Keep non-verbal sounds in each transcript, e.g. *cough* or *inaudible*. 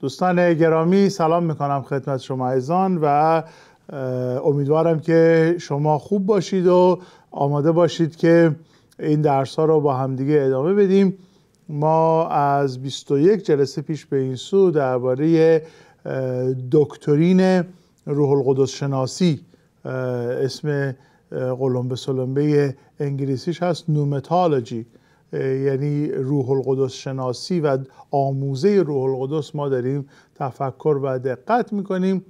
دوستان گرامی سلام میکنم خدمت شما ایزان و امیدوارم که شما خوب باشید و آماده باشید که این درس ها رو با همدیگه ادامه بدیم ما از 21 جلسه پیش به این سو درباره دکترین روح القدس شناسی اسم قلمبه سلمبه انگلیسیش هست نومتالوجی یعنی روح القدس شناسی و آموزه روح القدس ما داریم تفکر و دقت میکنیم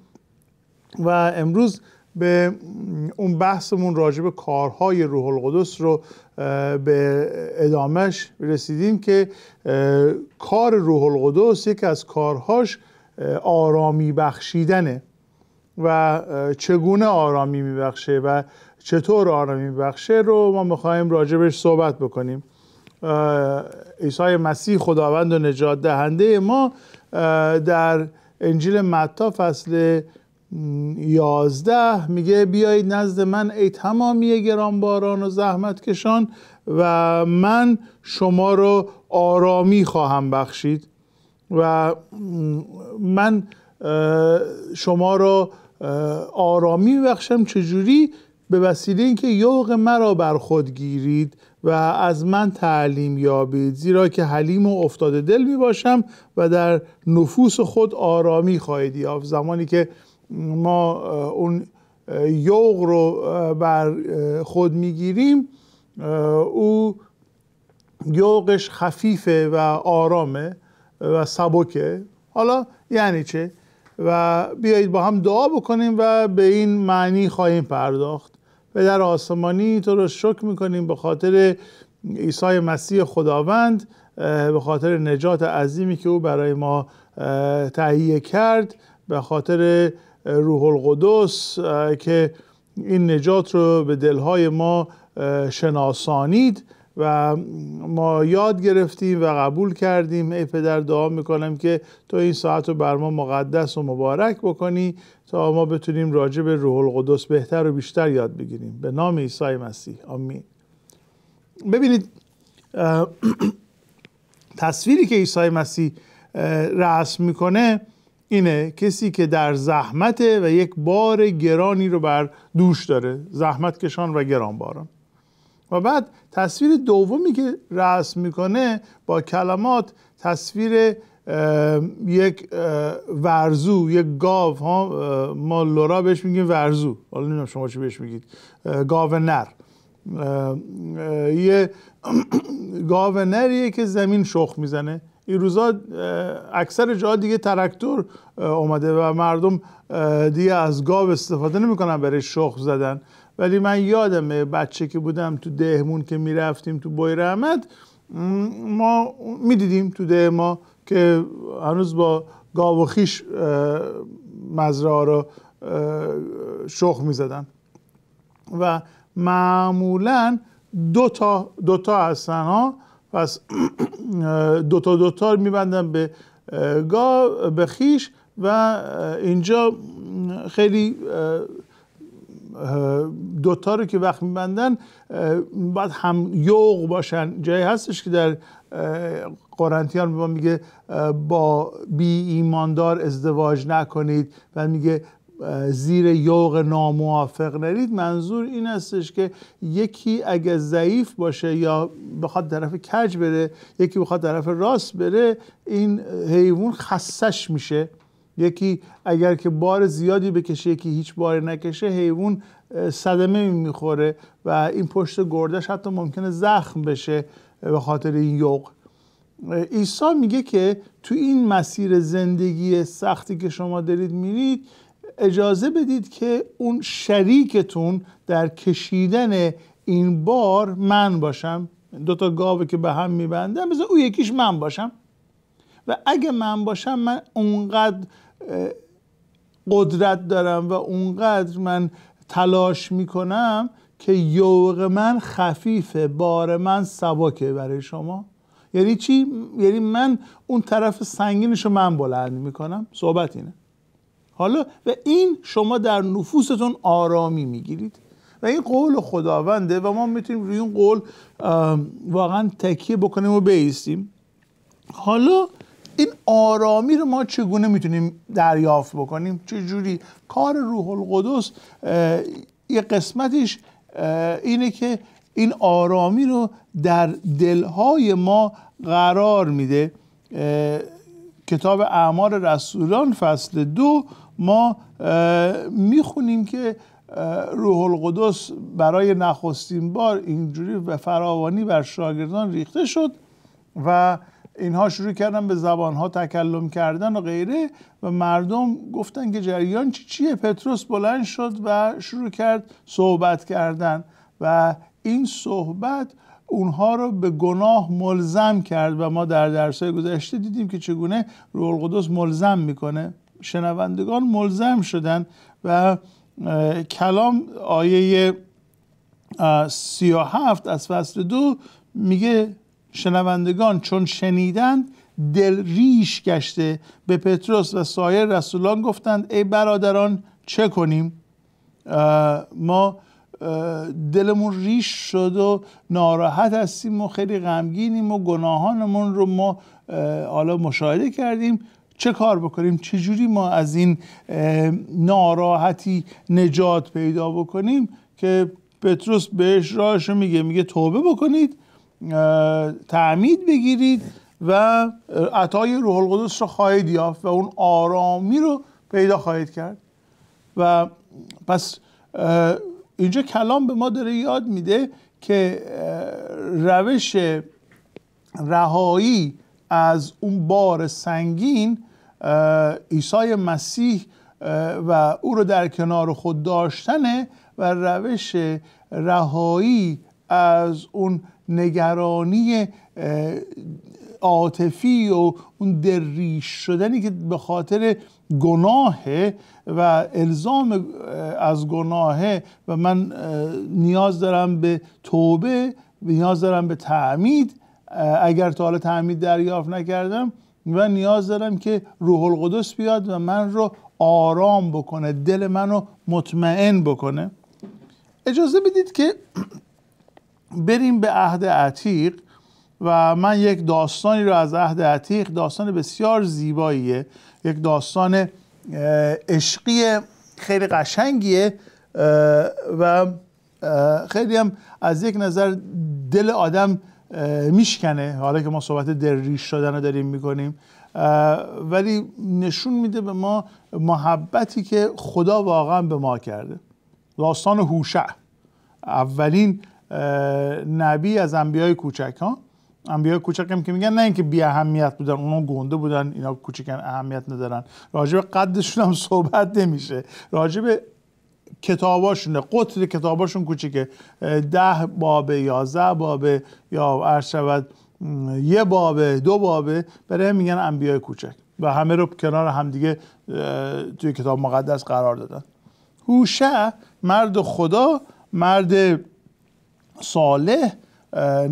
و امروز به اون بحثمون راجب کارهای روح القدس رو به ادامش رسیدیم که کار روح القدس یک از کارهاش آرامی بخشیدنه و چگونه آرامی میبخشه و چطور آرامی میبخشه رو ما میخواهیم راجبش صحبت بکنیم عیسی مسیح خداوند و نجات دهنده ما در انجیل متا فصل یازده میگه بیایید نزد من ای تمامی گرانباران و زحمت کشان و من شما رو آرامی خواهم بخشید و من شما رو آرامی بخشم چجوری به وسیله اینکه یوق مرا بر خود گیرید و از من تعلیم یابید زیرا که حلیم و افتاده دل می باشم و در نفوس خود آرامی خواهید یافت زمانی که ما اون یوغ رو بر خود میگیریم او یوغش خفیفه و آرامه و سبکه حالا یعنی چه و بیایید با هم دعا بکنیم و به این معنی خواهیم پرداخت پدر آسمانی تو رو شکر میکنیم به خاطر عیسی مسیح خداوند به خاطر نجات عظیمی که او برای ما تهیه کرد به خاطر روح القدس که این نجات رو به دلهای ما شناسانید و ما یاد گرفتیم و قبول کردیم ای پدر دعا میکنم که تو این ساعت رو بر ما مقدس و مبارک بکنی تا ما بتونیم راجع به روح القدس بهتر و بیشتر یاد بگیریم به نام عیسی مسیح آمین ببینید *clears throat* تصویری که عیسی مسیح رسم میکنه اینه کسی که در زحمت و یک بار گرانی رو بر دوش داره زحمت کشان و گران باران و بعد تصویر دومی که رسم میکنه با کلمات تصویر یک ورزو یک گاو ها ما لورا بهش میگیم ورزو حالا نمیدونم شما چی بهش میگید گاو نر یه *clears throat* گاو نریه که زمین شخ میزنه این روزا اکثر جا دیگه ترکتور اومده و مردم دیگه از گاو استفاده نمیکنن برای شخ زدن ولی من یادمه بچه که بودم تو دهمون که میرفتیم تو بایر احمد ما میدیدیم تو ده ما که هنوز با گاو و خیش مزرعه رو شخ می زدن و معمولا دو تا دو تا هستن ها پس دو تا دو تا میبندن به گاو به خیش و اینجا خیلی دوتا رو که وقت میبندن باید هم یوغ باشن جایی هستش که در قرنتیان به میگه با بی ایماندار ازدواج نکنید و میگه زیر یوغ ناموافق نرید منظور این استش که یکی اگه ضعیف باشه یا بخواد طرف کج بره یکی بخواد طرف راست بره این حیوان خسش میشه یکی اگر که بار زیادی بکشه یکی هیچ بار نکشه حیوان صدمه میخوره و این پشت گردش حتی ممکنه زخم بشه به خاطر این یوق عیسی میگه که تو این مسیر زندگی سختی که شما دارید میرید اجازه بدید که اون شریکتون در کشیدن این بار من باشم دوتا گاوه که به هم میبندم، بذار او یکیش من باشم و اگه من باشم من اونقدر قدرت دارم و اونقدر من تلاش میکنم که یوق من خفیفه بار من سباکه برای شما یعنی چی؟ یعنی من اون طرف سنگینش رو من بلند میکنم صحبت اینه حالا و این شما در نفوستون آرامی میگیرید و این قول خداونده و ما میتونیم روی اون قول واقعا تکیه بکنیم و بیستیم حالا این آرامی رو ما چگونه میتونیم دریافت بکنیم چجوری کار روح القدس یه قسمتش اینه که این آرامی رو در دلهای ما قرار میده کتاب اعمال رسولان فصل دو ما میخونیم که روح القدس برای نخستین بار اینجوری به فراوانی بر شاگردان ریخته شد و اینها شروع کردن به زبانها تکلم کردن و غیره و مردم گفتن که جریان چی چیه پتروس بلند شد و شروع کرد صحبت کردن و این صحبت اونها رو به گناه ملزم کرد و ما در درسای گذشته دیدیم که چگونه روح القدس ملزم میکنه شنوندگان ملزم شدن و کلام آیه سی و هفت از فصل دو میگه شنوندگان چون شنیدند دل ریش گشته به پتروس و سایر رسولان گفتند ای برادران چه کنیم ما دلمون ریش شد و ناراحت هستیم و خیلی غمگینیم و گناهانمون رو ما حالا مشاهده کردیم چه کار بکنیم چجوری ما از این ناراحتی نجات پیدا بکنیم که پتروس بهش راهش میگه میگه توبه بکنید تعمید بگیرید و عطای روح القدس رو خواهید یافت و اون آرامی رو پیدا خواهید کرد و پس اینجا کلام به ما داره یاد میده که روش رهایی از اون بار سنگین عیسی مسیح و او رو در کنار خود داشتنه و روش رهایی از اون نگرانی عاطفی و اون دریش شدنی که به خاطر گناه و الزام از گناه و من نیاز دارم به توبه نیاز دارم به تعمید اگر تا حالا تعمید دریافت نکردم و نیاز دارم که روح القدس بیاد و من رو آرام بکنه دل منو مطمئن بکنه اجازه بدید که *clears throat* بریم به عهد عتیق و من یک داستانی رو از عهد عتیق داستان بسیار زیباییه یک داستان عشقی خیلی قشنگیه و خیلی هم از یک نظر دل آدم میشکنه حالا که ما صحبت ریش شدن رو داریم میکنیم ولی نشون میده به ما محبتی که خدا واقعا به ما کرده داستان هوشع اولین نبی از انبیای کوچک ها انبیای کوچک هم که میگن نه اینکه بی اهمیت بودن اونا گنده بودن اینا کوچکن اهمیت ندارن راجب قدشون هم *laughs* صحبت نمیشه راجب کتاباشونه قطر کتاباشون کوچیکه ده بابه یازده بابه یا عرض شود یه بابه دو بابه برای میگن انبیای کوچک و همه رو کنار همدیگه توی کتاب مقدس قرار دادن هوشه مرد خدا مرد صالح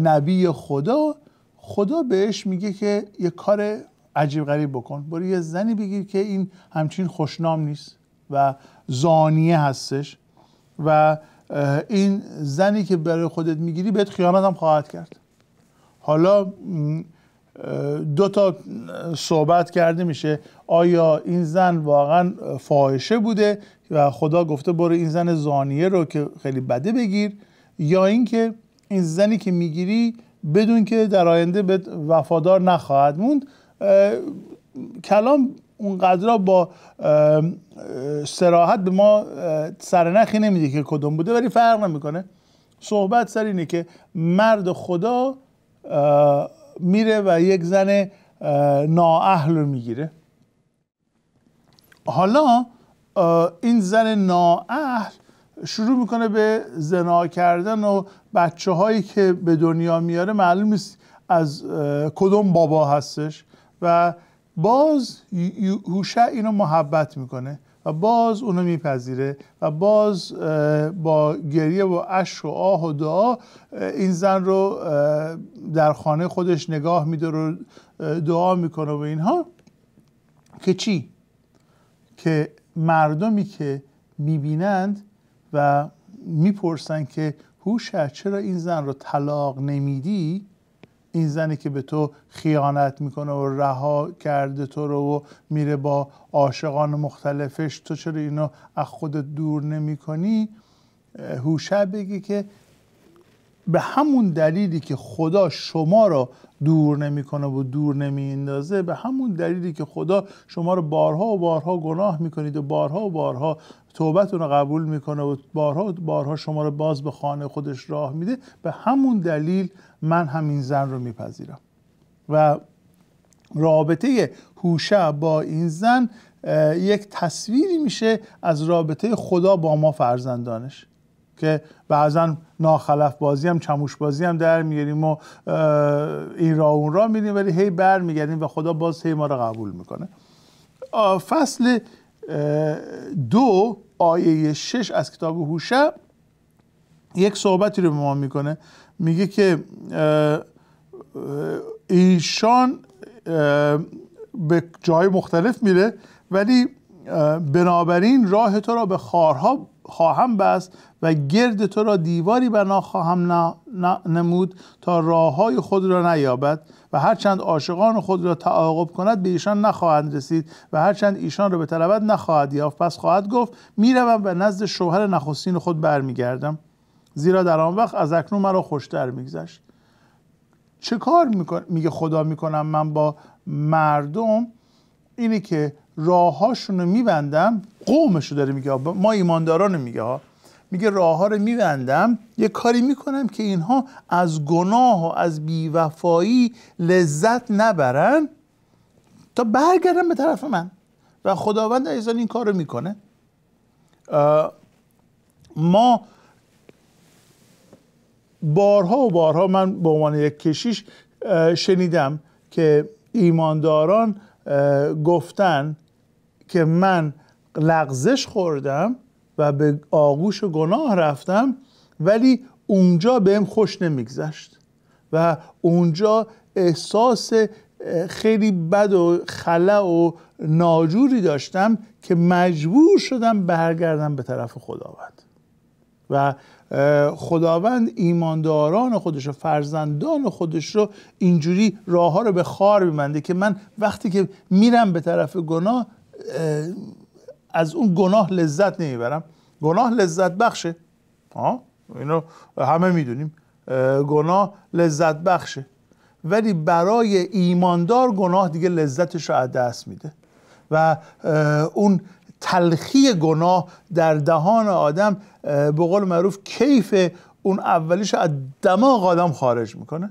نبی خدا خدا بهش میگه که یه کار عجیب غریب بکن برو یه زنی بگیر که این همچین خوشنام نیست و زانیه هستش و این زنی که برای خودت میگیری بهت خیانت هم خواهد کرد حالا دو تا صحبت کرده میشه آیا این زن واقعا فاحشه بوده و خدا گفته برو این زن زانیه رو که خیلی بده بگیر یا اینکه این زنی که میگیری بدون که در آینده به وفادار نخواهد موند کلام اونقدر با سراحت به ما سرنخی نمیده که کدوم بوده ولی فرق نمیکنه صحبت سر اینه که مرد خدا میره و یک زن نااهل رو میگیره حالا این زن نااهل شروع میکنه به زنا کردن و بچه هایی که به دنیا میاره معلوم نیست از کدوم بابا هستش و باز هوشع اینو محبت میکنه و باز اونو میپذیره و باز با گریه و اش و آه و دعا این زن رو در خانه خودش نگاه میداره و دعا میکنه و اینها که چی؟ که مردمی که میبینند و میپرسن که هوشه چرا این زن رو طلاق نمیدی این زنی که به تو خیانت میکنه و رها کرده تو رو و میره با عاشقان مختلفش تو چرا اینو از خودت دور نمیکنی هوشه بگی که به همون دلیلی که خدا شما رو دور نمیکنه و دور نمیاندازه به همون دلیلی که خدا شما رو بارها و بارها گناه میکنید و بارها و بارها توبتون رو قبول میکنه و بارها بارها شما رو باز به خانه خودش راه میده به همون دلیل من همین زن رو میپذیرم و رابطه هوشه با این زن یک تصویری میشه از رابطه خدا با ما فرزندانش که بعضا ناخلف بازی هم چموش بازی هم در میگیریم و این را اون را میریم ولی هی بر میگردیم و خدا باز هی ما رو قبول میکنه فصل دو آیه 6 از کتاب هوشع یک صحبتی رو به ما میکنه میگه که ایشان به جای مختلف میره ولی بنابراین راه تو را به خارها خواهم بست و گرد تو را دیواری بنا خواهم نمود تا راه های خود را نیابد و هرچند عاشقان خود را تعاقب کند به ایشان نخواهند رسید و هرچند ایشان را به طلبت نخواهد یافت پس خواهد گفت میروم و نزد شوهر نخستین خود برمیگردم زیرا در آن وقت از اکنون مرا خوشتر میگذشت چه کار میگه خدا میکنم من با مردم اینی که راههاشون رو میبندم قومش رو داره میگه ما ایمانداران رو میگه ها میگه راه ها رو میبندم یه کاری میکنم که اینها از گناه و از بیوفایی لذت نبرن تا برگردن به طرف من و خداوند ایزان این کار رو میکنه ما بارها و بارها من به عنوان یک کشیش شنیدم که ایمانداران گفتن که من لغزش خوردم و به آغوش گناه رفتم ولی اونجا بهم خوش نمیگذشت و اونجا احساس خیلی بد و خلا و ناجوری داشتم که مجبور شدم برگردم به طرف خداوند و خداوند ایمانداران خودش و فرزندان خودش رو اینجوری راه ها رو به خار بمنده که من وقتی که میرم به طرف گناه از اون گناه لذت نمیبرم گناه لذت بخشه آه؟ اینو همه میدونیم گناه لذت بخشه ولی برای ایماندار گناه دیگه لذتش رو از دست میده و اون تلخی گناه در دهان آدم به قول معروف کیف اون اولیش از دماغ آدم خارج میکنه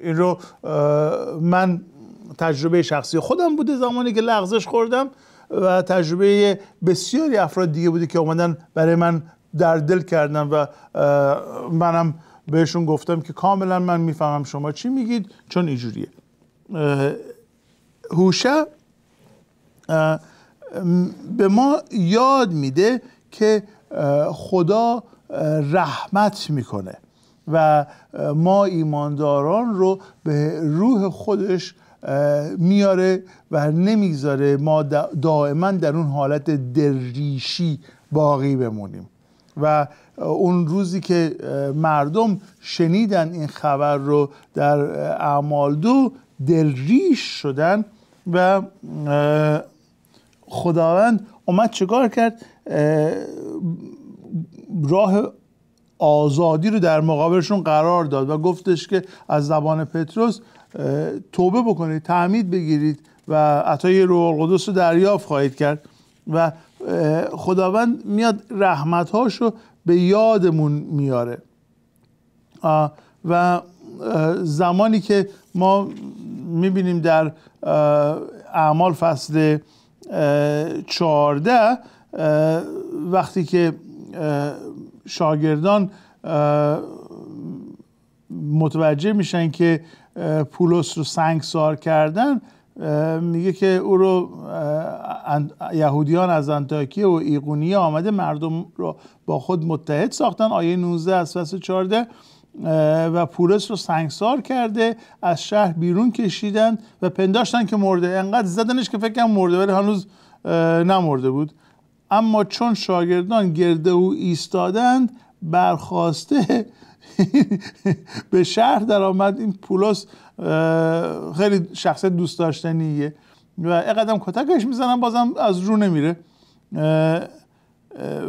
این رو من تجربه شخصی خودم بوده زمانی که لغزش خوردم و تجربه بسیاری افراد دیگه بوده که اومدن برای من در دل کردن و منم بهشون گفتم که کاملا من میفهمم شما چی میگید چون اینجوریه هوشه به ما یاد میده که خدا رحمت میکنه و ما ایمانداران رو به روح خودش میاره و نمیذاره ما دائما در اون حالت دریشی باقی بمونیم و اون روزی که مردم شنیدن این خبر رو در اعمال دو دلریش شدن و خداوند اومد چکار کرد راه آزادی رو در مقابلشون قرار داد و گفتش که از زبان پتروس توبه بکنید تعمید بگیرید و عطای روح القدس رو دریافت خواهید کرد و خداوند میاد رحمتهاش رو به یادمون میاره و زمانی که ما میبینیم در اعمال فصل چهارده وقتی که شاگردان متوجه میشن که پولس رو سنگسار کردن میگه که او رو یهودیان از انتاکیه و ایقونیه آمده مردم رو با خود متحد ساختن آیه 19 از فصل 14 و پولس رو سنگسار کرده از شهر بیرون کشیدن و پنداشتن که مرده انقدر زدنش که فکرم مرده ولی هنوز نمرده بود اما چون شاگردان گرده او ایستادند برخواسته *laughs* به شهر در آمد این پولس خیلی شخص دوست داشتنیه و اقدم کتکش میزنن بازم از رو نمیره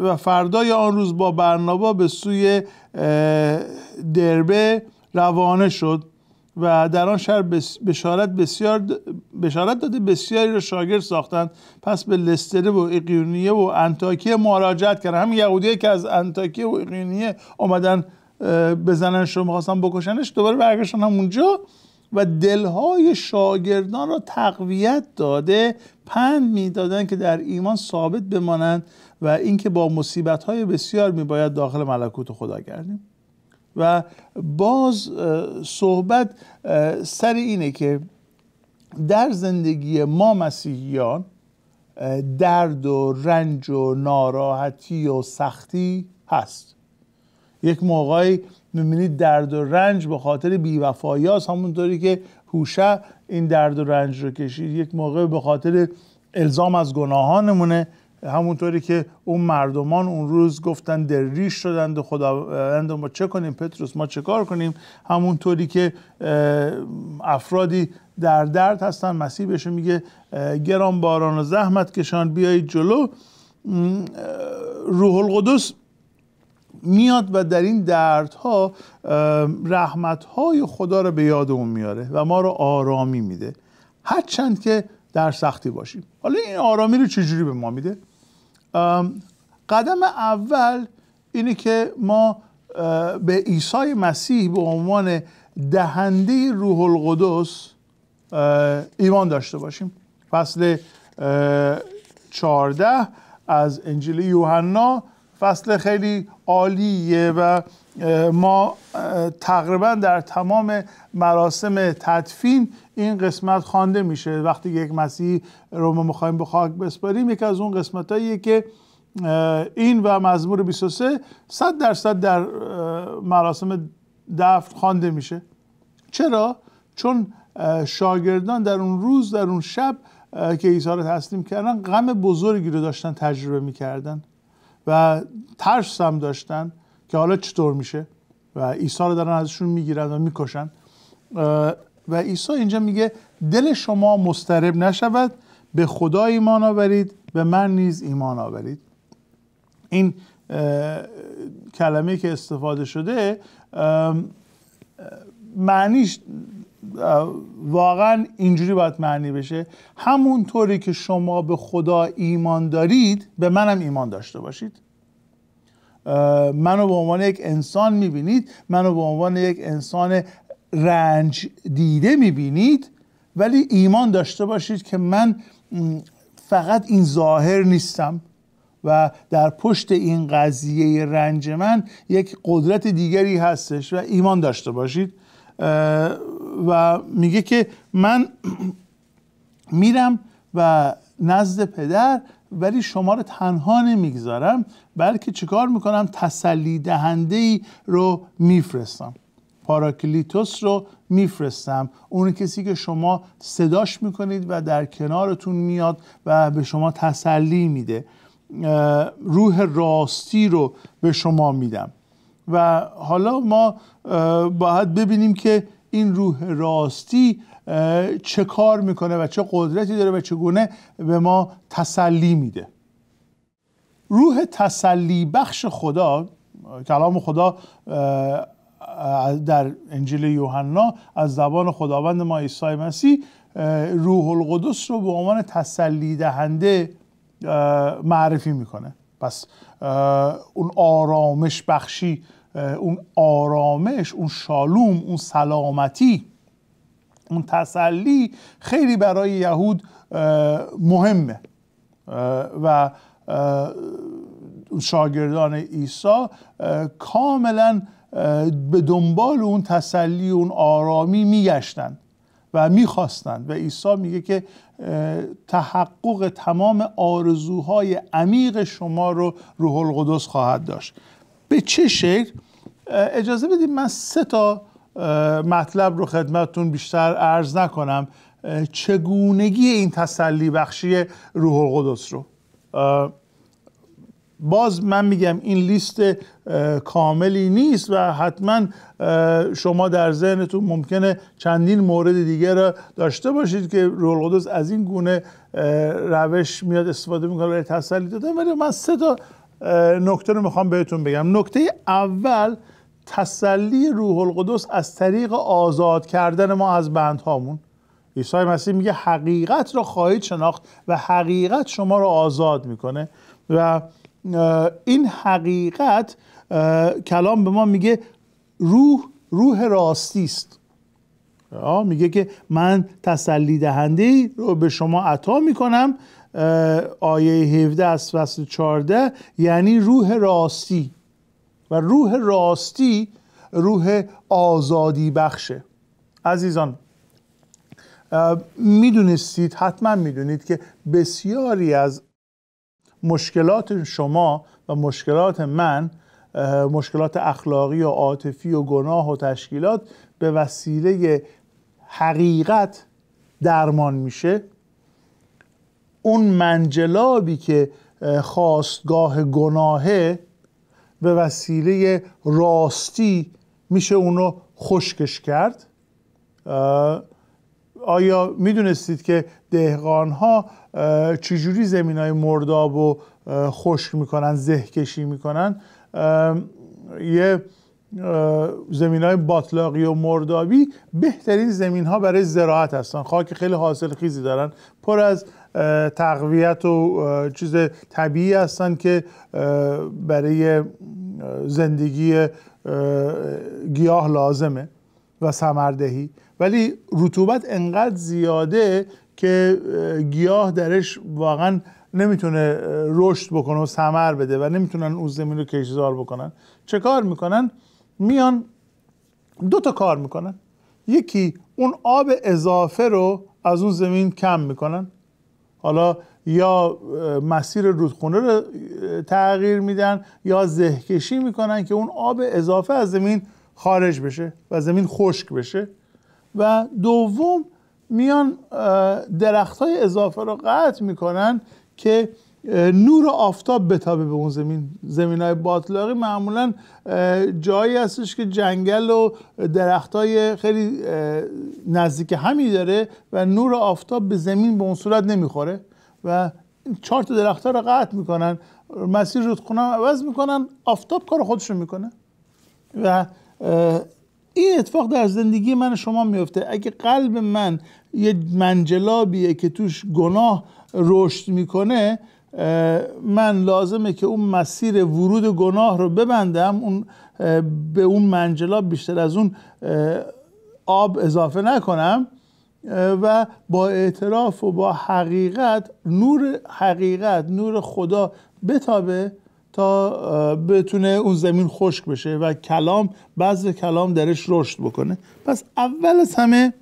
و فردای آن روز با برنابا به سوی دربه روانه شد و در آن شهر بشارت بسیار بشارت داده بسیاری را شاگرد ساختند پس به لستره و اقیونیه و انتاکیه مراجعت کردن هم یهودیه که از انتاکیه و اقیونیه آمدن بزنن شما میخواستن بکشنش دوباره برگشتن هم اونجا و دلهای شاگردان را تقویت داده پند میدادن که در ایمان ثابت بمانند و اینکه با های بسیار میباید داخل ملکوت خدا گردیم و باز صحبت سر اینه که در زندگی ما مسیحیان درد و رنج و ناراحتی و سختی هست یک موقعی میبینید درد و رنج به خاطر بیوفایی هست همونطوری که هوشه این درد و رنج رو کشید یک موقع به خاطر الزام از گناهانمونه همونطوری که اون مردمان اون روز گفتن در ریش شدند خداوند ما چه کنیم پتروس ما چه کار کنیم همونطوری که افرادی در درد هستن مسیح بهشون میگه گران باران و زحمت کشان بیایید جلو روح القدس میاد و در این دردها رحمتهای خدا رو به یادمون میاره و ما رو آرامی میده هرچند که در سختی باشیم حالا این آرامی رو چجوری به ما میده قدم اول اینه که ما به عیسی مسیح به عنوان دهنده روح القدس ایمان داشته باشیم فصل 14 از انجیل یوحنا فصل خیلی عالیه و ما تقریبا در تمام مراسم تدفین این قسمت خوانده میشه وقتی یک مسیح رو ما میخوایم به خاک بسپاریم یکی از اون قسمت که این و مزمور 23 صد درصد در مراسم دفن خوانده میشه چرا چون شاگردان در اون روز در اون شب که عیسی رو تسلیم کردن غم بزرگی رو داشتن تجربه میکردن و ترس هم داشتن که حالا چطور میشه و عیسی رو دارن ازشون میگیرن و میکشن و عیسی اینجا میگه دل شما مسترب نشود به خدا ایمان آورید به من نیز ایمان آورید این کلمه که استفاده شده معنیش واقعا اینجوری باید معنی بشه همونطوری که شما به خدا ایمان دارید به منم ایمان داشته باشید منو به عنوان یک انسان میبینید منو به عنوان یک انسان رنج دیده میبینید ولی ایمان داشته باشید که من فقط این ظاهر نیستم و در پشت این قضیه رنج من یک قدرت دیگری هستش و ایمان داشته باشید و میگه که من میرم و نزد پدر ولی شما رو تنها نمیگذارم بلکه چیکار میکنم تسلی دهنده ای رو میفرستم پاراکلیتوس رو میفرستم اون کسی که شما صداش میکنید و در کنارتون میاد و به شما تسلی میده روح راستی رو به شما میدم و حالا ما باید ببینیم که این روح راستی چه کار میکنه و چه قدرتی داره و چگونه به ما تسلی میده روح تسلی بخش خدا کلام خدا در انجیل یوحنا از زبان خداوند ما عیسی مسیح روح القدس رو به عنوان تسلی دهنده معرفی میکنه پس اون آرامش بخشی اون آرامش اون شالوم اون سلامتی اون تسلی خیلی برای یهود مهمه و شاگردان عیسی کاملا به دنبال اون تسلی اون آرامی میگشتن و میخواستند و عیسی میگه که تحقق تمام آرزوهای عمیق شما رو روح القدس خواهد داشت به چه شکل اجازه بدید من سه تا مطلب رو خدمتتون بیشتر عرض نکنم چگونگی این تسلی بخشی روح القدس رو باز من میگم این لیست کاملی نیست و حتما شما در ذهنتون ممکنه چندین مورد دیگه را داشته باشید که روح القدس از این گونه روش میاد استفاده میکنه برای تسلی دادن ولی من سه تا نکته رو میخوام بهتون بگم نکته اول تسلی روح القدس از طریق آزاد کردن ما از بندهامون عیسی مسیح میگه حقیقت رو خواهید شناخت و حقیقت شما رو آزاد میکنه و این حقیقت کلام به ما میگه روح روح راستی است میگه که من تسلی دهنده رو به شما عطا میکنم آیه 17 از فصل 14 یعنی روح راستی و روح راستی روح آزادی بخشه عزیزان میدونستید حتما میدونید که بسیاری از مشکلات شما و مشکلات من مشکلات اخلاقی و عاطفی و گناه و تشکیلات به وسیله حقیقت درمان میشه اون منجلابی که خواستگاه گناهه به وسیله راستی میشه اونو خشکش کرد آیا میدونستید که دهقان ها چجوری زمین های مرداب و خشک میکنن زهکشی میکنن یه زمین های باطلاقی و مردابی بهترین زمین ها برای زراعت هستن خاک خیلی حاصل خیزی دارن پر از تقویت و چیز طبیعی هستن که برای زندگی گیاه لازمه و سمردهی ولی رطوبت انقدر زیاده که گیاه درش واقعا نمیتونه رشد بکنه و سمر بده و نمیتونن اون زمین رو کشزار بکنن چه کار میکنن میان دو تا کار میکنن یکی اون آب اضافه رو از اون زمین کم میکنن حالا یا مسیر رودخونه رو تغییر میدن یا زهکشی میکنن که اون آب اضافه از زمین خارج بشه و زمین خشک بشه و دوم میان درخت های اضافه رو قطع میکنن که نور و آفتاب بتابه به اون زمین زمین های باطلاقی معمولا جایی هستش که جنگل و درخت های خیلی نزدیک همی داره و نور و آفتاب به زمین به اون صورت نمیخوره و چهار تا درخت ها رو قطع میکنن مسیر رودخونه عوض میکنن آفتاب کار خودشون میکنه و این اتفاق در زندگی من شما میفته اگه قلب من یه منجلابیه که توش گناه رشد میکنه من لازمه که اون مسیر ورود گناه رو ببندم اون به اون منجلا بیشتر از اون آب اضافه نکنم و با اعتراف و با حقیقت نور حقیقت نور خدا بتابه تا بتونه اون زمین خشک بشه و کلام بعض کلام درش رشد بکنه پس اول از همه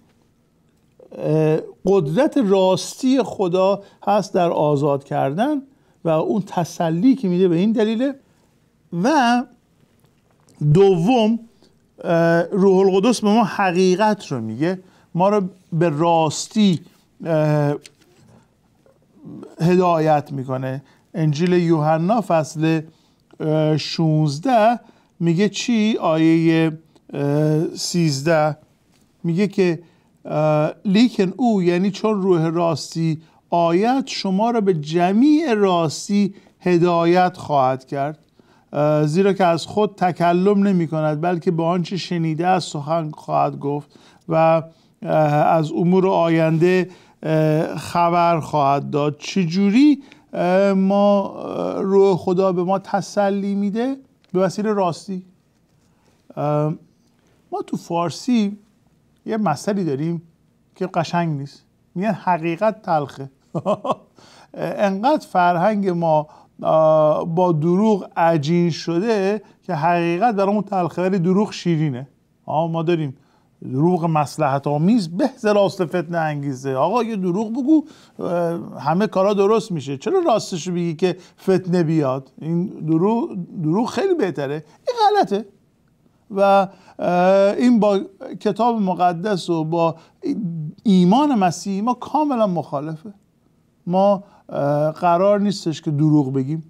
قدرت راستی خدا هست در آزاد کردن و اون تسلی که میده به این دلیله و دوم روح القدس به ما حقیقت رو میگه ما رو به راستی هدایت میکنه انجیل یوحنا فصل 16 میگه چی آیه 13 میگه که لیکن او یعنی چون روح راستی آید شما را به جمیع راستی هدایت خواهد کرد زیرا که از خود تکلم نمی کند بلکه به آنچه شنیده از سخن خواهد گفت و از امور آینده خبر خواهد داد چجوری ما روح خدا به ما تسلی میده به وسیله راستی ما تو فارسی یه مسئله داریم که قشنگ نیست میگن حقیقت تلخه *laughs* انقدر فرهنگ ما با دروغ عجین شده که حقیقت اون تلخه ولی دروغ شیرینه ما داریم دروغ مسلحت آمیز به راست فتنه انگیزه آقا یه دروغ بگو همه کارا درست میشه چرا راستش بگی که فتنه بیاد این دروغ, دروغ خیلی بهتره این غلطه و این با کتاب مقدس و با ایمان مسیحی ما کاملا مخالفه ما قرار نیستش که دروغ بگیم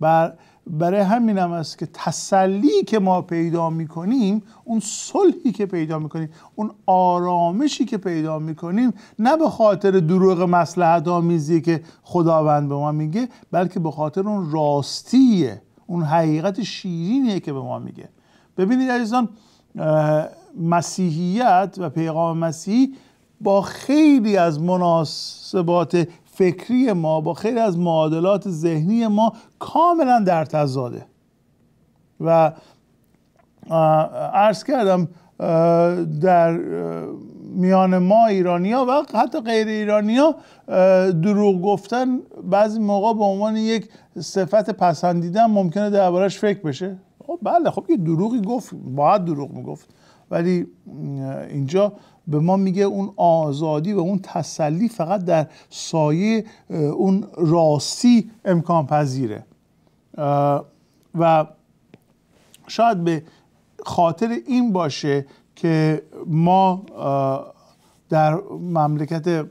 بر برای همین هم است که تسلی که ما پیدا میکنیم اون صلحی که پیدا میکنیم اون آرامشی که پیدا میکنیم نه به خاطر دروغ مسلحت آمیزی که خداوند به ما میگه بلکه به خاطر اون راستیه اون حقیقت شیرینیه که به ما میگه ببینید عزیزان مسیحیت و پیغام مسیحی با خیلی از مناسبات فکری ما با خیلی از معادلات ذهنی ما کاملا در تضاده و عرض کردم در میان ما ایرانیا و حتی غیر ایرانیا دروغ گفتن بعضی موقع به عنوان یک صفت پسندیدن ممکنه دربارش فکر بشه خب بله خب یه دروغی گفت باید دروغ میگفت ولی اینجا به ما میگه اون آزادی و اون تسلی فقط در سایه اون راستی امکان پذیره و شاید به خاطر این باشه که ما در مملکت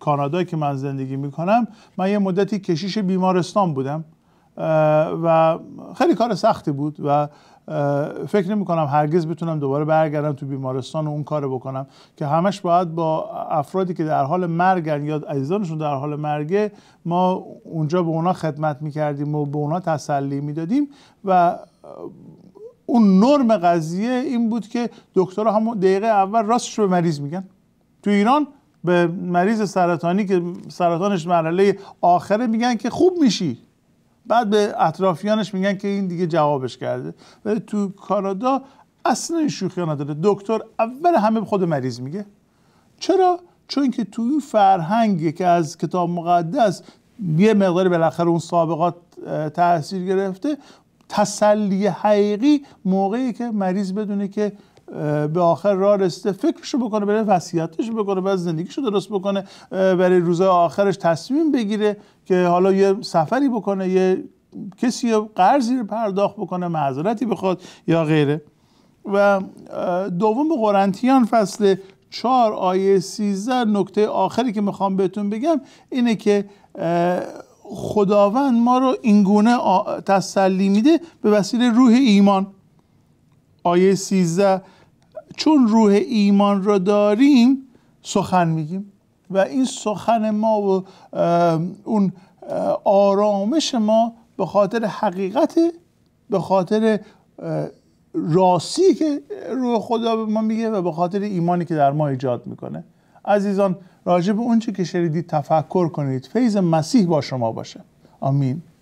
کانادا که من زندگی میکنم من یه مدتی کشیش بیمارستان بودم و خیلی کار سختی بود و فکر نمی کنم هرگز بتونم دوباره برگردم تو بیمارستان و اون کار بکنم که همش باید با افرادی که در حال مرگن یا عزیزانشون در حال مرگه ما اونجا به اونا خدمت میکردیم و به اونا تسلی میدادیم و اون نرم قضیه این بود که دکترها هم دقیقه اول راستش به مریض میگن تو ایران به مریض سرطانی که سرطانش مرحله آخره میگن که خوب میشی بعد به اطرافیانش میگن که این دیگه جوابش کرده ولی تو کانادا اصلا این شوخی نداره دکتر اول همه خود مریض میگه چرا چون که تو این فرهنگی که از کتاب مقدس یه مقداری بالاخره اون سابقات تاثیر گرفته تسلی حقیقی موقعی که مریض بدونه که به آخر راه رسیده فکرشو بکنه برای وصیتش بکنه بعد زندگیشو درست بکنه برای روز آخرش تصمیم بگیره که حالا یه سفری بکنه یه کسی قرضی رو پرداخت بکنه معذرتی بخواد یا غیره و دوم به قرنتیان فصل 4 آیه 13 نکته آخری که میخوام بهتون بگم اینه که خداوند ما رو اینگونه تسلی میده به وسیله روح ایمان آیه 13 چون روح ایمان را داریم سخن میگیم و این سخن ما و اون آرامش ما به خاطر حقیقت به خاطر راستی که روح خدا به ما میگه و به خاطر ایمانی که در ما ایجاد میکنه عزیزان راجع به اونچه که شنیدید تفکر کنید فیض مسیح با شما باشه آمین